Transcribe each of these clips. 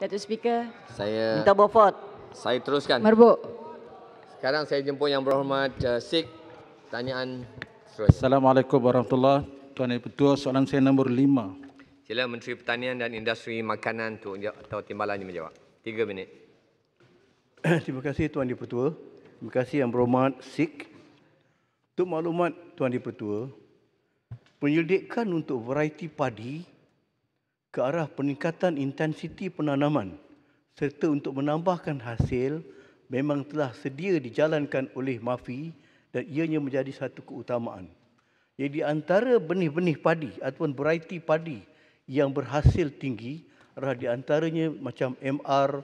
Datuk Speaker. Saya minta Beaufort. Saya teruskan. Marbu. Sekarang saya jemput yang berhormat uh, Sik tanyaan seterusnya. Assalamualaikum warahmatullahi Tuan Yang Pertua, soalan saya nombor lima. Sila Menteri Pertanian dan Industri Makanan tu atau timbalan yang menjawab. Tiga minit. Terima kasih Tuan Yang Pertua. Terima kasih yang berhormat Sik. Untuk maklumat Tuan Yang Pertua, penyelidikan untuk variety padi ke arah peningkatan intensiti penanaman serta untuk menambahkan hasil memang telah sedia dijalankan oleh MAFI dan ianya menjadi satu keutamaan. Jadi antara benih-benih padi ataupun variety padi yang berhasil tinggi adalah di antaranya macam MR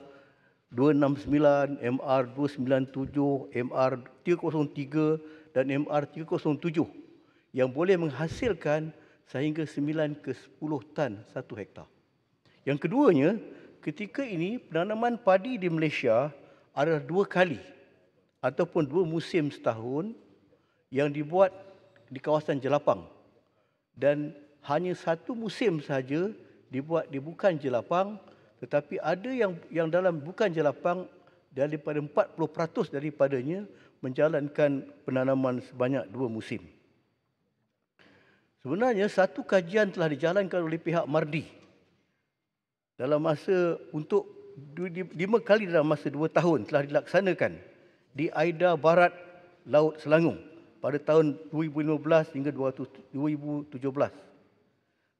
269, MR 297, MR 303 dan MR 307 yang boleh menghasilkan sehingga 9 ke 10 tan satu hektar. Yang keduanya, ketika ini penanaman padi di Malaysia adalah dua kali ataupun dua musim setahun yang dibuat di kawasan Jelapang. Dan hanya satu musim sahaja dibuat di bukan Jelapang tetapi ada yang yang dalam bukan Jelapang daripada 40% daripadanya menjalankan penanaman sebanyak dua musim. Sebenarnya satu kajian telah dijalankan oleh pihak Mardi dalam masa untuk lima kali dalam masa dua tahun telah dilaksanakan di Aida Barat Laut Selangor pada tahun 2015 hingga 2017.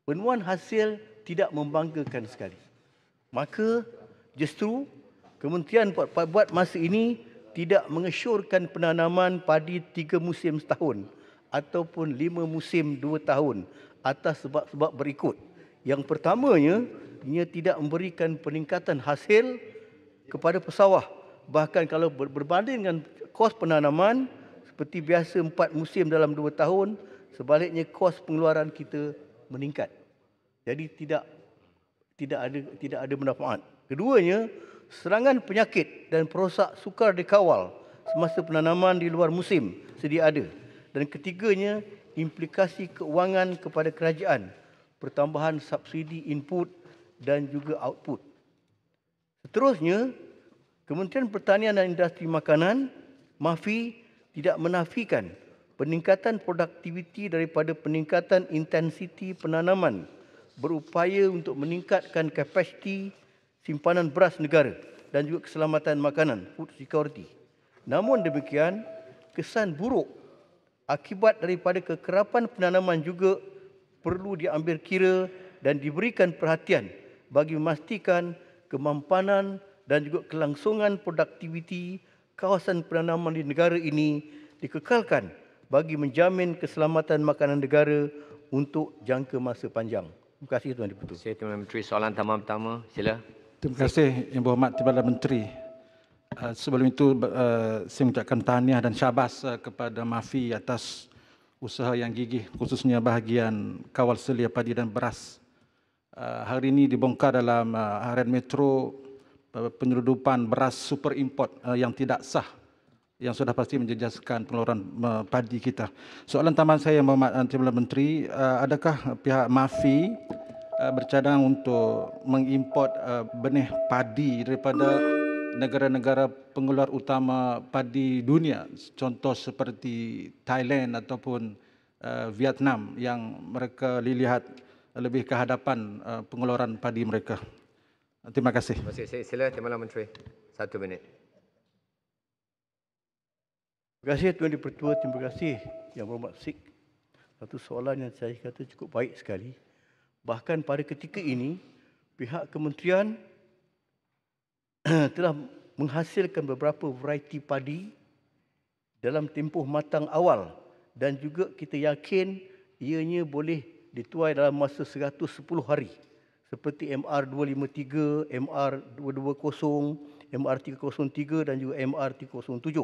Penemuan hasil tidak membanggakan sekali. Maka justru Kementerian buat masa ini tidak mengesyorkan penanaman padi tiga musim setahun ataupun lima musim dua tahun atas sebab-sebab berikut. Yang pertamanya, ia tidak memberikan peningkatan hasil kepada pesawah. Bahkan kalau berbanding dengan kos penanaman, seperti biasa empat musim dalam dua tahun, sebaliknya kos pengeluaran kita meningkat. Jadi tidak tidak ada tidak ada manfaat. Keduanya, serangan penyakit dan perosak sukar dikawal semasa penanaman di luar musim sedia ada dan ketiganya implikasi keuangan kepada kerajaan pertambahan subsidi input dan juga output. Seterusnya, Kementerian Pertanian dan Industri Makanan MAFI tidak menafikan peningkatan produktiviti daripada peningkatan intensiti penanaman berupaya untuk meningkatkan kapasiti simpanan beras negara dan juga keselamatan makanan food security. Namun demikian, kesan buruk akibat daripada kekerapan penanaman juga perlu diambil kira dan diberikan perhatian bagi memastikan kemampanan dan juga kelangsungan produktiviti kawasan penanaman di negara ini dikekalkan bagi menjamin keselamatan makanan negara untuk jangka masa panjang. Terima kasih Tuan Deputu. Saya Tuan Menteri soalan tamam pertama. Sila. Terima kasih Yang Berhormat Timbalan Menteri. Eh, sebelum itu, eh, saya mengucapkan tahniah dan syabas eh, kepada Mafi atas usaha yang gigih, khususnya bahagian kawal selia padi dan beras. Hari ini dibongkar dalam harian metro penyeludupan beras super import yang tidak sah yang sudah pasti menjejaskan pengeluaran padi kita. Soalan taman saya, yang Muhammad Antibullah Menteri, adakah pihak MAFI bercadang untuk mengimport benih padi daripada negara-negara pengeluar utama padi dunia contoh seperti Thailand ataupun uh, Vietnam yang mereka lihat lebih ke hadapan uh, pengeluaran padi mereka. Terima kasih. Terima kasih. Sila Timbalan Menteri. Satu minit. Terima kasih Tuan Di Pertua. Terima kasih Yang Berhormat Sik. Satu soalan yang saya kata cukup baik sekali. Bahkan pada ketika ini, pihak kementerian telah menghasilkan beberapa variety padi dalam tempoh matang awal dan juga kita yakin ianya boleh dituai dalam masa 110 hari seperti MR253, MR220, MR303 dan juga MR307.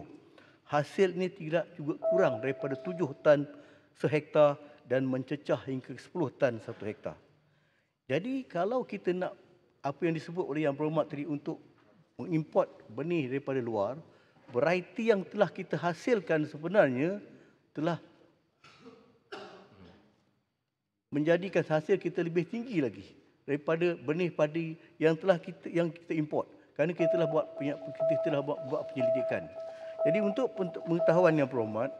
Hasil ini tidak juga kurang daripada 7 tan sehektar dan mencecah hingga 10 tan satu hektar. Jadi kalau kita nak apa yang disebut oleh Yang Berhormat tadi untuk mengimport benih daripada luar, variety yang telah kita hasilkan sebenarnya telah menjadikan hasil kita lebih tinggi lagi daripada benih padi yang telah kita yang kita import kerana kita telah buat kita telah buat, buat penyelidikan. Jadi untuk pengetahuan yang berhormat,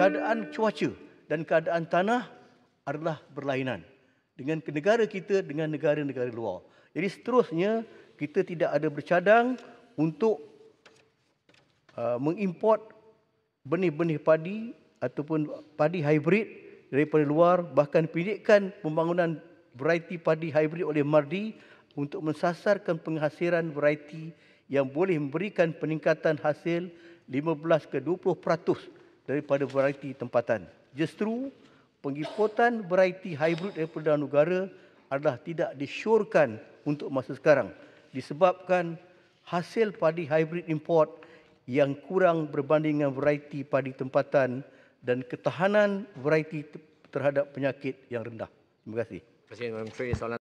keadaan cuaca dan keadaan tanah adalah berlainan dengan negara kita dengan negara-negara luar. Jadi seterusnya kita tidak ada bercadang untuk uh, mengimport benih-benih padi ataupun padi hybrid daripada luar bahkan pendekkan pembangunan variety padi hybrid oleh Mardi untuk mensasarkan penghasilan variety yang boleh memberikan peningkatan hasil 15 ke 20% daripada variety tempatan. Justru pengimportan variety hybrid daripada negara adalah tidak disyorkan untuk masa sekarang disebabkan hasil padi hybrid import yang kurang berbanding dengan variety padi tempatan dan ketahanan variety terhadap penyakit yang rendah. Terima kasih. Terima kasih.